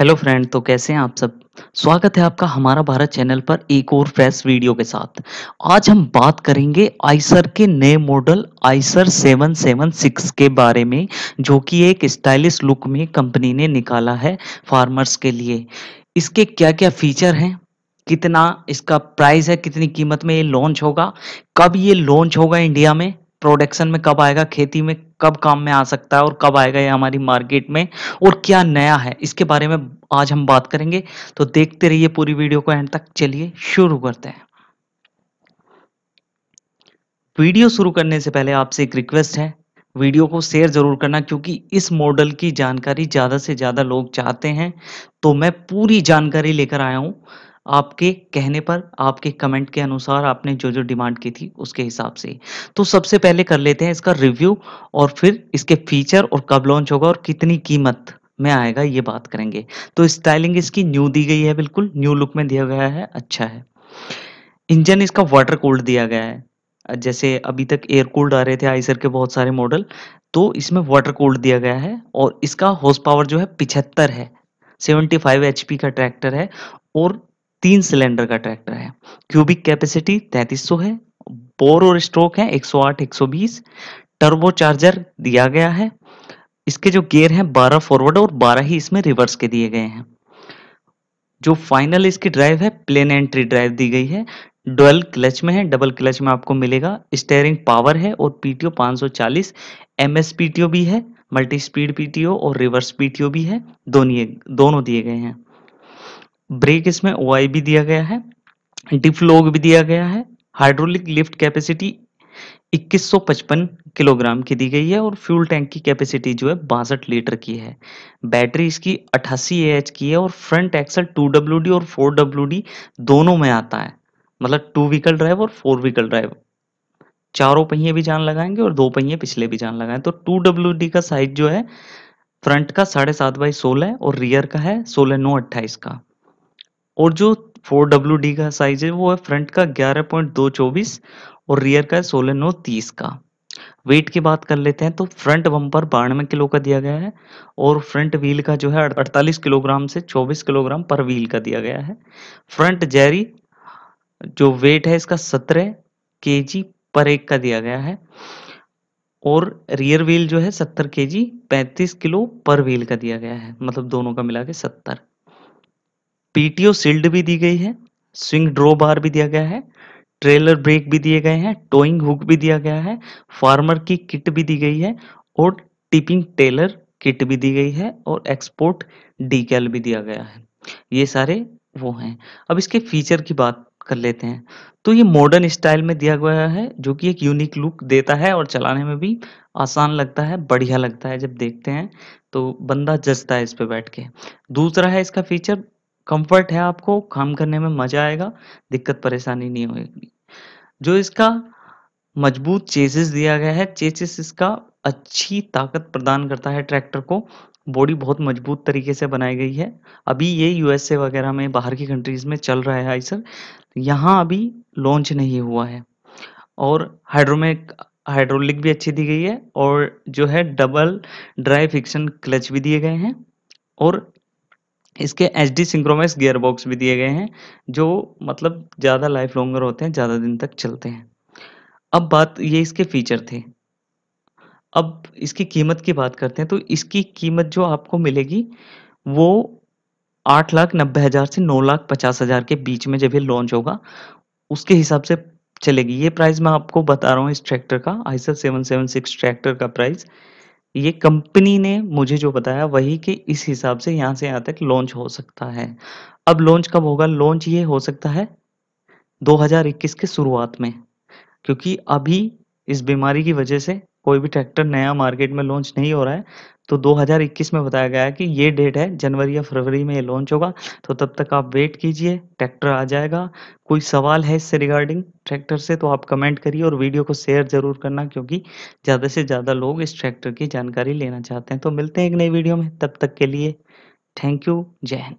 hello friend तो कैसे हैं आप सब स्वागत है आपका हमारा भारत चैनल पर एक और फ्रेश वीडियो के साथ आज हम बात करेंगे आइसर के नए मॉडल आइसर 776 के बारे में जो कि एक स्टाइलिश लुक में कंपनी ने निकाला है फार्मर्स के लिए इसके क्या क्या फीचर हैं कितना इसका प्राइस है कितनी कीमत में ये लॉन्च होगा कब ये लॉन्च होगा इंडिया में प्रोडक्शन में कब आएगा खेती में कब काम में आ सकता है और कब आएगा ये हमारी मार्केट में और क्या नया है इसके बारे में आज हम बात करेंगे तो देखते रहिए पूरी वीडियो को एंड तक चलिए शुरू करते हैं वीडियो शुरू करने से पहले आपसे एक रिक्वेस्ट है वीडियो को शेयर जरूर करना क्योंकि इस मॉडल की जानकारी ज़्यादा से ज़्यादा लोग चाहते हैं तो मैं पूरी जानकारी लेकर आया हूं आपके कहने पर आपके कमेंट के अनुसार आपने जो जो डिमांड की थी उसके हिसाब से तो सबसे पहले कर लेते हैं इसका रिव्यू और फिर इसके फीचर और कब लॉन्च होगा और कितनी कीमत में आएगा ये बात करेंगे तो स्टाइलिंग इसकी न्यू दी गई है बिल्कुल न्यू लुक में दिया गया है अच्छा है इंजन इसका वाटर कोल्ड दिया गया है जैसे अभी तक एयर कोल्ड आ रहे थे आइसर के बहुत सारे मॉडल तो इसमें वाटर कोल्ड दिया गया है और इसका हॉर्स पावर जो है पिछहत्तर है 75 फाइव का ट्रैक्टर है और तीन सिलेंडर का ट्रैक्टर है क्यूबिक कैपेसिटी 3300 है बोर और स्ट्रोक है 108 120 टर्बो चार्जर दिया गया है इसके जो गियर हैं 12 फॉरवर्ड और 12 ही इसमें रिवर्स के दिए गए हैं जो फाइनल इसकी ड्राइव है प्लेन एंट्री ड्राइव दी गई है डबल क्लच में है डबल क्लच में आपको मिलेगा स्टेयरिंग पावर है और पीटीओ 540 एमएस पीटीओ भी है मल्टी स्पीड पीटीओ और रिवर्स पीटीओ भी है दोनों दोनों दिए गए हैं ब्रेक इसमें ओ भी दिया गया है डिफ्लोग भी दिया गया है हाइड्रोलिक लिफ्ट कैपेसिटी 2155 किलोग्राम की दी गई है और फ्यूल टैंक की कैपेसिटी जो है बासठ लीटर की है बैटरी इसकी अठासी एच की है और फ्रंट एक्सल टू डब्ल्यू और फोर डब्ल्यू दोनों में आता है मतलब टू व्हीकल ड्राइव और फोर व्हीकल ड्राइव चारों पहिए भी जान लगाएंगे और दो पहिए पिछले भी जान लगाएंगे तो टू डब्ल्यू डी का साइज जो है फ्रंट का साढ़े सात बाई सोलह और रियर का है सोलह नौ अट्ठाईस का और जो फोर डब्ल्यू डी का साइज है वो है फ्रंट का ग्यारह पॉइंट दो चौबीस और रियर का है सोलह नौ तीस का वेट की बात कर लेते हैं तो फ्रंट बम्पर बानवे किलो का दिया गया है और फ्रंट व्हील का जो है 48 किलोग्राम से 24 किलोग्राम पर व्हील का दिया गया है फ्रंट जेरी जो वेट है इसका 17 जी पर एक का दिया गया है और रियर व्हील जो है 70 जी 35 किलो पर व्हील का दिया गया है मतलब दोनों का मिला के सत्तर पीटीओ सील्ड भी दी गई है स्विंग ड्रो बार भी दिया गया है ट्रेलर ब्रेक भी दिए गए हैं टोइंग हुक भी दिया गया है फार्मर की किट भी दी गई है और टिपिंग टेलर किट भी दी गई है और एक्सपोर्ट डीकेल भी दिया गया है ये सारे वो हैं अब इसके फीचर की बात कर लेते हैं तो ये मॉडर्न स्टाइल में दिया गया है जो कि एक यूनिक लुक देता है और चलाने में भी आसान लगता है बढ़िया लगता है जब देखते हैं तो बंदा जजता है इस पर बैठ के दूसरा है इसका फीचर कंफर्ट है आपको काम करने में मजा आएगा दिक्कत परेशानी नहीं होगी जो इसका मजबूत चेसिस दिया गया है चेसिस इसका अच्छी ताकत प्रदान करता है ट्रैक्टर को बॉडी बहुत मजबूत तरीके से बनाई गई है अभी ये यूएसए वगैरह में बाहर की कंट्रीज में चल रहा है आइसर यहाँ अभी लॉन्च नहीं हुआ है और हाइड्रोमेक हाइड्रोलिक भी अच्छी दी गई है और जो है डबल ड्राई फिक्शन क्लच भी दिए गए हैं और इसके एच डी सिंक्रोमस बॉक्स भी दिए गए हैं जो मतलब ज़्यादा लाइफ लॉन्गर होते हैं ज़्यादा दिन तक चलते हैं अब बात ये इसके फीचर थे अब इसकी कीमत की बात करते हैं तो इसकी कीमत जो आपको मिलेगी वो आठ लाख नब्बे हज़ार से नौ लाख पचास हज़ार के बीच में जब ये लॉन्च होगा उसके हिसाब से चलेगी ये प्राइस मैं आपको बता रहा हूँ इस ट्रैक्टर का Eicher seven seven six tractor का प्राइस ये कंपनी ने मुझे जो बताया वही कि इस हिसाब से यहां से यहां तक लॉन्च हो सकता है अब लॉन्च कब होगा लॉन्च ये हो सकता है 2021 के शुरुआत में क्योंकि अभी इस बीमारी की वजह से कोई भी ट्रैक्टर नया मार्केट में लॉन्च नहीं हो रहा है तो 2021 में बताया गया है कि ये डेट है जनवरी या फरवरी में ये लॉन्च होगा तो तब तक आप वेट कीजिए ट्रैक्टर आ जाएगा कोई सवाल है इससे रिगार्डिंग ट्रैक्टर से तो आप कमेंट करिए और वीडियो को शेयर जरूर करना क्योंकि ज़्यादा से ज़्यादा लोग इस ट्रैक्टर की जानकारी लेना चाहते हैं तो मिलते हैं एक नई वीडियो में तब तक के लिए थैंक यू जय हिंद